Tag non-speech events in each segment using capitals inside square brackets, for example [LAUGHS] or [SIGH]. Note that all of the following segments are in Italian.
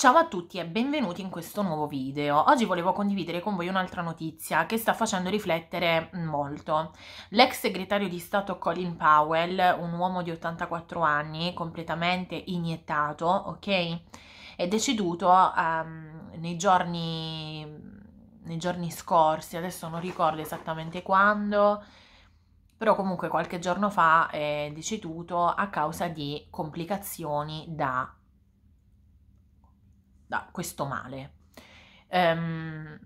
Ciao a tutti e benvenuti in questo nuovo video. Oggi volevo condividere con voi un'altra notizia che sta facendo riflettere molto. L'ex segretario di Stato Colin Powell, un uomo di 84 anni, completamente iniettato, ok? È deceduto um, nei, giorni, nei giorni scorsi, adesso non ricordo esattamente quando, però comunque qualche giorno fa è deceduto a causa di complicazioni da da questo male. Um,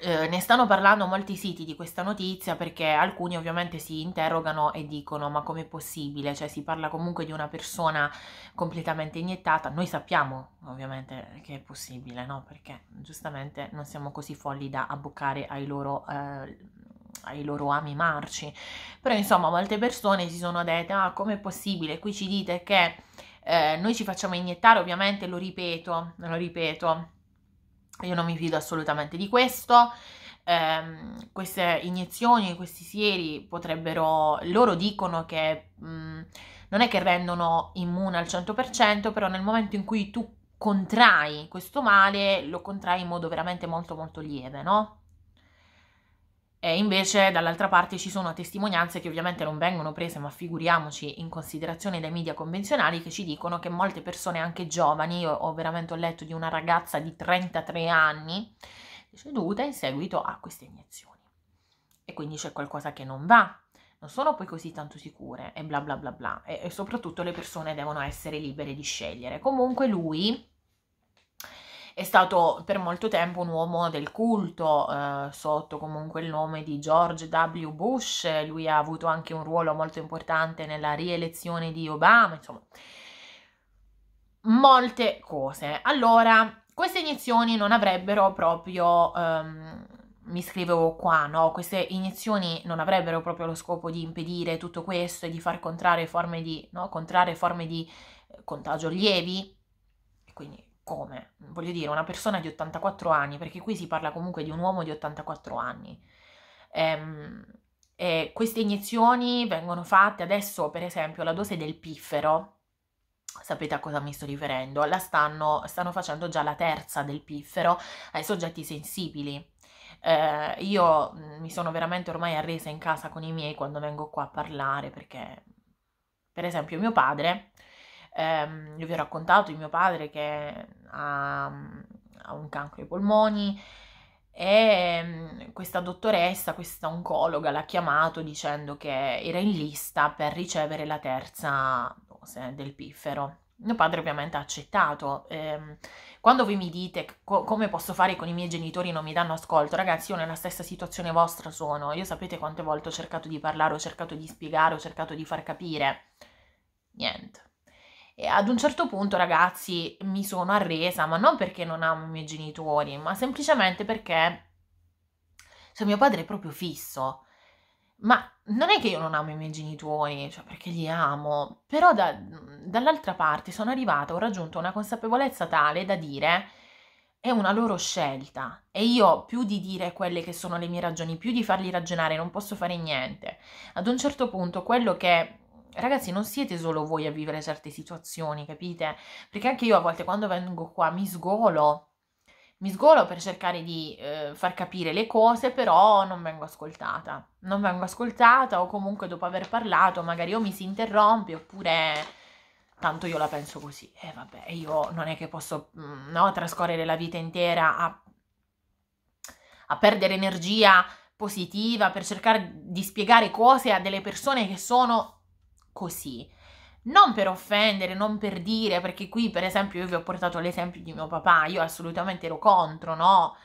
eh, ne stanno parlando molti siti di questa notizia perché alcuni ovviamente si interrogano e dicono ma com'è possibile? Cioè si parla comunque di una persona completamente iniettata, noi sappiamo ovviamente che è possibile, no? Perché giustamente non siamo così folli da abboccare ai loro... Eh, ai loro ami marci però insomma molte persone si sono dette ah com'è possibile qui ci dite che eh, noi ci facciamo iniettare, ovviamente lo ripeto, lo ripeto, io non mi fido assolutamente di questo. Eh, queste iniezioni, questi sieri potrebbero, loro dicono che mh, mm, non è che rendono immune al 100%, però nel momento in cui tu contrai questo male, lo contrai in modo veramente molto molto lieve, no? E invece dall'altra parte ci sono testimonianze che ovviamente non vengono prese, ma figuriamoci in considerazione dai media convenzionali che ci dicono che molte persone, anche giovani, io ho veramente ho letto di una ragazza di 33 anni deceduta in seguito a queste iniezioni. E quindi c'è qualcosa che non va. Non sono poi così tanto sicure e bla bla bla bla. E, e soprattutto le persone devono essere libere di scegliere. Comunque lui è stato per molto tempo un uomo del culto, eh, sotto comunque il nome di George W. Bush, lui ha avuto anche un ruolo molto importante nella rielezione di Obama, insomma, molte cose. Allora, queste iniezioni non avrebbero proprio... Ehm, mi scrivevo qua, no? Queste iniezioni non avrebbero proprio lo scopo di impedire tutto questo e di far contrarre forme di, no? contrarre forme di eh, contagio lievi, quindi come? Voglio dire, una persona di 84 anni, perché qui si parla comunque di un uomo di 84 anni. Ehm, queste iniezioni vengono fatte adesso, per esempio, la dose del piffero, sapete a cosa mi sto riferendo, la stanno, stanno facendo già la terza del piffero ai soggetti sensibili. Eh, io mm, mi sono veramente ormai arresa in casa con i miei quando vengo qua a parlare perché, per esempio, mio padre ehm, io vi ho raccontato di mio padre che ha, ha un cancro ai polmoni e ehm, questa dottoressa, questa oncologa l'ha chiamato dicendo che era in lista per ricevere la terza dose del piffero. Mio padre ovviamente ha accettato. Eh, quando voi mi dite co- come posso fare con i miei genitori non mi danno ascolto, ragazzi, io nella stessa situazione vostra sono. Io sapete quante volte ho cercato di parlare, ho cercato di spiegare, ho cercato di far capire. Niente. E ad un certo punto, ragazzi, mi sono arresa, ma non perché non amo i miei genitori, ma semplicemente perché cioè, mio padre è proprio fisso. Ma non è che io non amo i miei genitori, cioè perché li amo, però da, dall'altra parte sono arrivata, ho raggiunto una consapevolezza tale da dire è una loro scelta e io più di dire quelle che sono le mie ragioni, più di farli ragionare, non posso fare niente. Ad un certo punto quello che ragazzi, non siete solo voi a vivere certe situazioni, capite? Perché anche io a volte quando vengo qua mi sgolo, mi sgolo per cercare di eh, far capire le cose, però non vengo ascoltata. Non vengo ascoltata o comunque dopo aver parlato magari o mi si interrompe oppure tanto io la penso così. E eh, vabbè, io non è che posso mm, no, trascorrere la vita intera a, a perdere energia positiva per cercare di spiegare cose a delle persone che sono così. Non per offendere, non per dire, perché qui per esempio io vi ho portato l'esempio di mio papà, io assolutamente ero contro, no?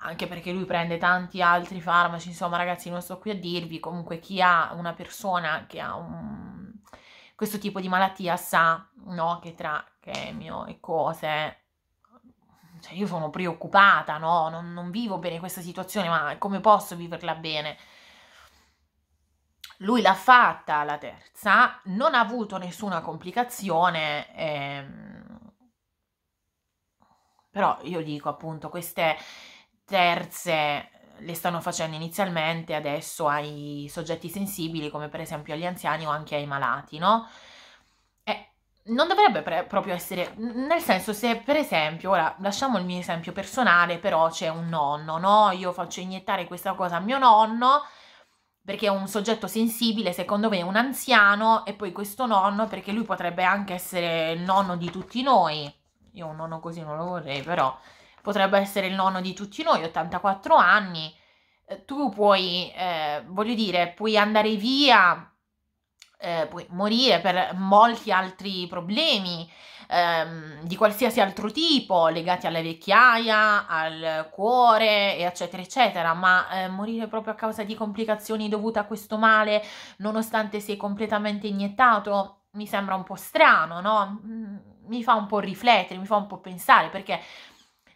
Anche perché lui prende tanti altri farmaci, insomma ragazzi non sto qui a dirvi, comunque chi ha una persona che ha un... questo tipo di malattia sa, no? Che tra chemio e cose cioè io sono preoccupata, no? Non, non, vivo bene questa situazione, ma come posso viverla bene? lui l'ha fatta la terza, non ha avuto nessuna complicazione, ehm... però io dico appunto queste terze eh, le stanno facendo inizialmente adesso ai soggetti sensibili come per esempio agli anziani o anche ai malati, no? non dovrebbe proprio essere, nel senso se per esempio, ora lasciamo il mio esempio personale, però c'è un nonno, no? Io faccio iniettare questa cosa a mio nonno perché è un soggetto sensibile, secondo me è un anziano e poi questo nonno perché lui potrebbe anche essere il nonno di tutti noi. Io un nonno così non lo vorrei, però potrebbe essere il nonno di tutti noi, 84 anni. Eh, tu puoi, eh, voglio dire, puoi andare via, eh, puoi morire per molti altri problemi ehm, di qualsiasi altro tipo, legati alla vecchiaia, al cuore, eccetera, eccetera, ma eh, morire proprio a causa di complicazioni dovute a questo male, nonostante sia completamente iniettato, mi sembra un po' strano, no? Mm, mi fa un po' riflettere, mi fa un po' pensare, perché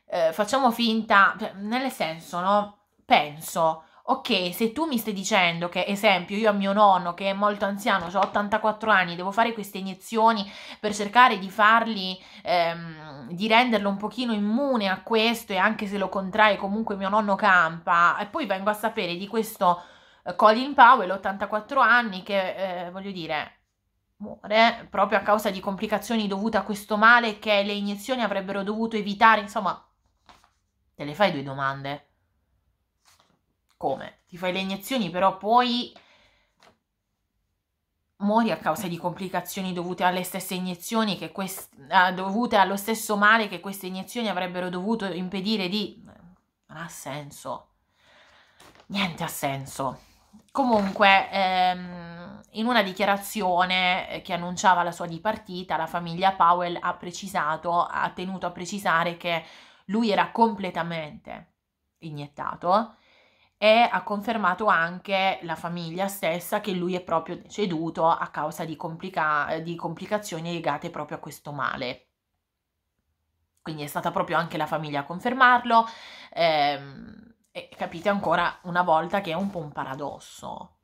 eh, facciamo finta, cioè, nel senso, no? Penso, ok, se tu mi stai dicendo che, esempio, io a mio nonno che è molto anziano, ho 84 anni, devo fare queste iniezioni per cercare di farli, ehm, di renderlo un pochino immune a questo e anche se lo contrae comunque mio nonno campa, e poi vengo a sapere di questo eh, Colin Powell, 84 anni, che, eh, voglio dire, muore proprio a causa di complicazioni dovute a questo male che le iniezioni avrebbero dovuto evitare, insomma, te le fai due domande come? Ti fai le iniezioni, però poi muori a causa di complicazioni dovute alle stesse iniezioni, che quest- eh, dovute allo stesso male che queste iniezioni avrebbero dovuto impedire di... Non ha senso. Niente ha senso. Comunque, ehm, in una dichiarazione eh, che annunciava la sua dipartita, la famiglia Powell ha precisato, ha tenuto a precisare che lui era completamente iniettato e ha confermato anche la famiglia stessa che lui è proprio deceduto a causa di, complica- di complicazioni legate proprio a questo male. Quindi è stata proprio anche la famiglia a confermarlo. Ehm, e capite ancora una volta che è un po' un paradosso.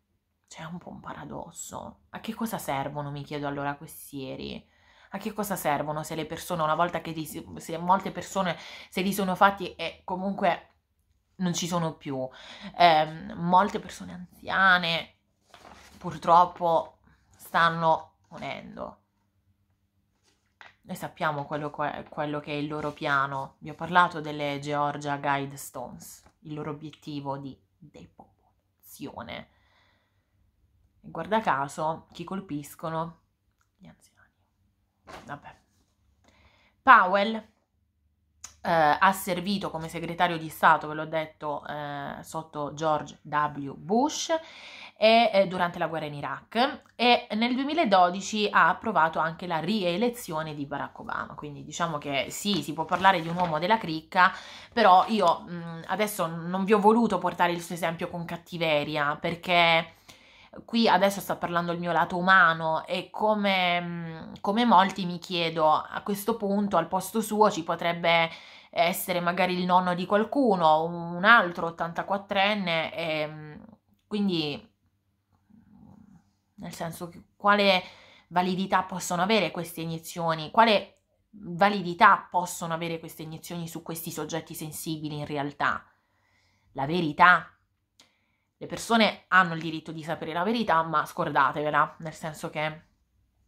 Cioè, è un po' un paradosso. A che cosa servono, mi chiedo allora, questi ieri? A che cosa servono se le persone, una volta che li, se molte persone se li sono fatti e comunque non ci sono più. Eh, molte persone anziane purtroppo stanno morendo. Noi sappiamo quello, quello che è il loro piano. Vi ho parlato delle Georgia Guidestones, il loro obiettivo di depopolazione. E guarda caso, chi colpiscono? Gli anziani. Vabbè. Powell eh, ha servito come segretario di Stato, ve l'ho detto, eh, sotto George W. Bush e, eh, durante la guerra in Iraq e nel 2012 ha approvato anche la rielezione di Barack Obama, quindi diciamo che sì, si può parlare di un uomo della cricca, però io mh, mm, adesso non vi ho voluto portare il suo esempio con cattiveria perché qui adesso sto parlando il mio lato umano e come, come molti mi chiedo, a questo punto al posto suo ci potrebbe essere magari il nonno di qualcuno, o un altro 84enne, e, quindi nel senso quale validità possono avere queste iniezioni, quale validità possono avere queste iniezioni su questi soggetti sensibili in realtà. La verità le persone hanno il diritto di sapere la verità, ma scordatevela, nel senso che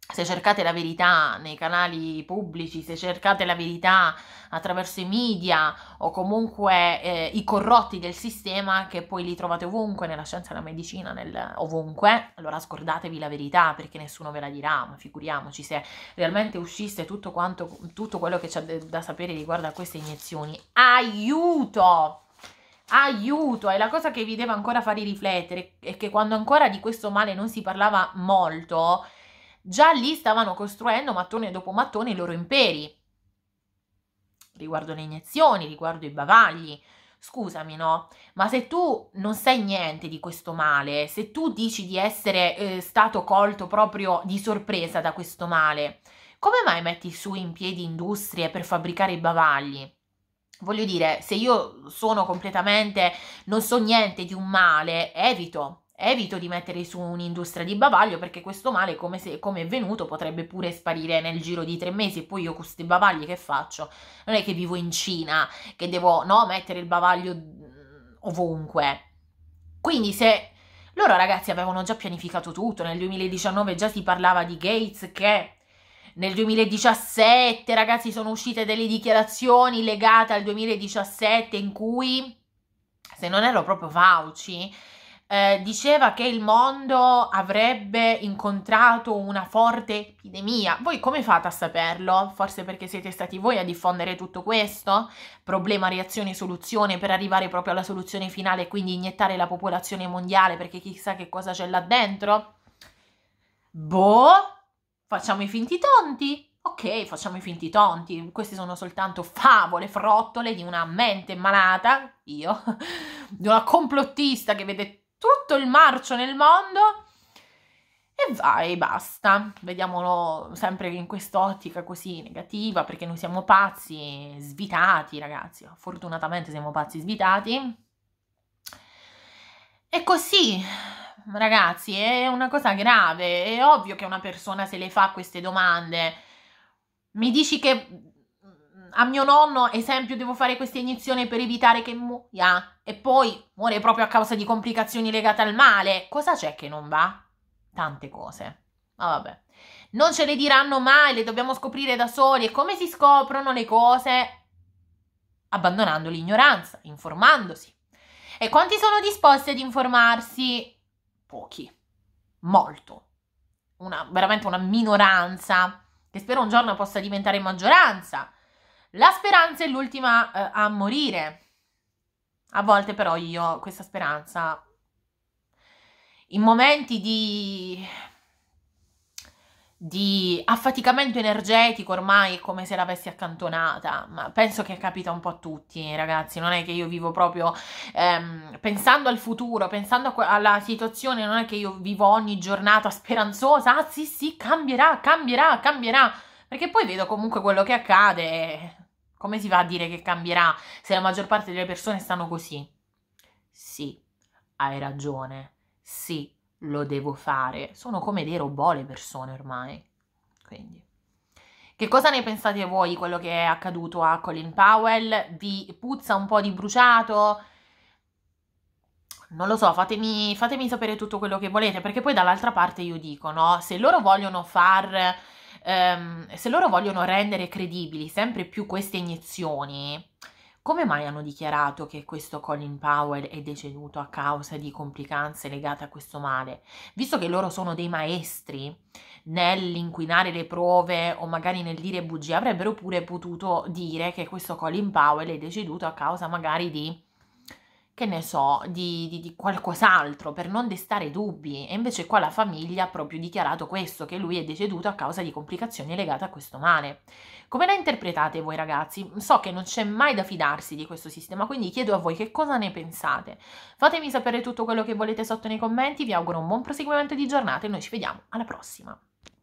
se cercate la verità nei canali pubblici, se cercate la verità attraverso i media o comunque eh, i corrotti del sistema che poi li trovate ovunque, nella scienza, e nella medicina, nel, ovunque, allora scordatevi la verità perché nessuno ve la dirà, ma figuriamoci se realmente uscisse tutto, quanto, tutto quello che c'è da sapere riguardo a queste iniezioni. Aiuto! aiuto, è la cosa che vi deve ancora fare riflettere, è che quando ancora di questo male non si parlava molto, già lì stavano costruendo mattone dopo mattone i loro imperi, riguardo le iniezioni, riguardo i bavagli, scusami, no? Ma se tu non sai niente di questo male, se tu dici di essere eh, stato colto proprio di sorpresa da questo male, come mai metti su in piedi industrie per fabbricare i bavagli? voglio dire, se io sono completamente, non so niente di un male, evito. Evito di mettere su un'industria di bavaglio perché questo male, come, se, come è venuto, potrebbe pure sparire nel giro di tre mesi. E poi io con questi bavagli che faccio? Non è che vivo in Cina, che devo no, mettere il bavaglio mm, ovunque. Quindi se loro ragazzi avevano già pianificato tutto, nel 2019 già si parlava di Gates che nel 2017, ragazzi, sono uscite delle dichiarazioni legate al 2017 in cui, se non ero proprio Fauci, eh, diceva che il mondo avrebbe incontrato una forte epidemia. Voi come fate a saperlo? Forse perché siete stati voi a diffondere tutto questo? Problema, reazione, soluzione per arrivare proprio alla soluzione finale e quindi iniettare la popolazione mondiale perché chissà che cosa c'è là dentro? Boh, Facciamo i finti tonti? Ok, facciamo i finti tonti, queste sono soltanto favole, frottole di una mente malata, io, [LAUGHS] di una complottista che vede tutto il marcio nel mondo e vai, basta. Vediamolo sempre in quest'ottica così negativa, perché noi siamo pazzi, svitati, ragazzi. Fortunatamente siamo pazzi svitati. È così, ragazzi, è una cosa grave, è ovvio che una persona se le fa queste domande. Mi dici che mm, a mio nonno, esempio, devo fare questa iniezione per evitare che muoia e poi muore proprio a causa di complicazioni legate al male. Cosa c'è che non va? Tante cose. Ma vabbè. Non ce le diranno mai, le dobbiamo scoprire da soli. E come si scoprono le cose? Abbandonando l'ignoranza, informandosi. E quanti sono disposti ad informarsi? Pochi, molto, una, veramente una minoranza che spero un giorno possa diventare maggioranza. La speranza è l'ultima eh, a morire. A volte però io questa speranza in momenti di di affaticamento energetico ormai come se l'avessi accantonata, ma penso che capita un po' a tutti ragazzi, non è che io vivo proprio ehm, pensando al futuro, pensando alla situazione, non è che io vivo ogni giornata speranzosa, ah sì sì, cambierà, cambierà, cambierà, perché poi vedo comunque quello che accade, come si va a dire che cambierà se la maggior parte delle persone stanno così? Sì, hai ragione, sì, lo devo fare. Sono come dei robot le persone ormai. Quindi. Che cosa ne pensate voi di quello che è accaduto a Colin Powell? Vi puzza un po' di bruciato? Non lo so, fatemi, fatemi sapere tutto quello che volete, perché poi dall'altra parte io dico, no? Se loro vogliono far... Ehm, se loro vogliono rendere credibili sempre più queste iniezioni, come mai hanno dichiarato che questo Colin Powell è deceduto a causa di complicanze legate a questo male? Visto che loro sono dei maestri nell'inquinare le prove o magari nel dire bugie, avrebbero pure potuto dire che questo Colin Powell è deceduto a causa magari di che ne so, di, di, di qualcos'altro per non destare dubbi. E invece qua la famiglia ha proprio dichiarato questo, che lui è deceduto a causa di complicazioni legate a questo male. Come la interpretate voi ragazzi? So che non c'è mai da fidarsi di questo sistema, quindi chiedo a voi che cosa ne pensate. Fatemi sapere tutto quello che volete sotto nei commenti, vi auguro un buon proseguimento di giornata e noi ci vediamo alla prossima.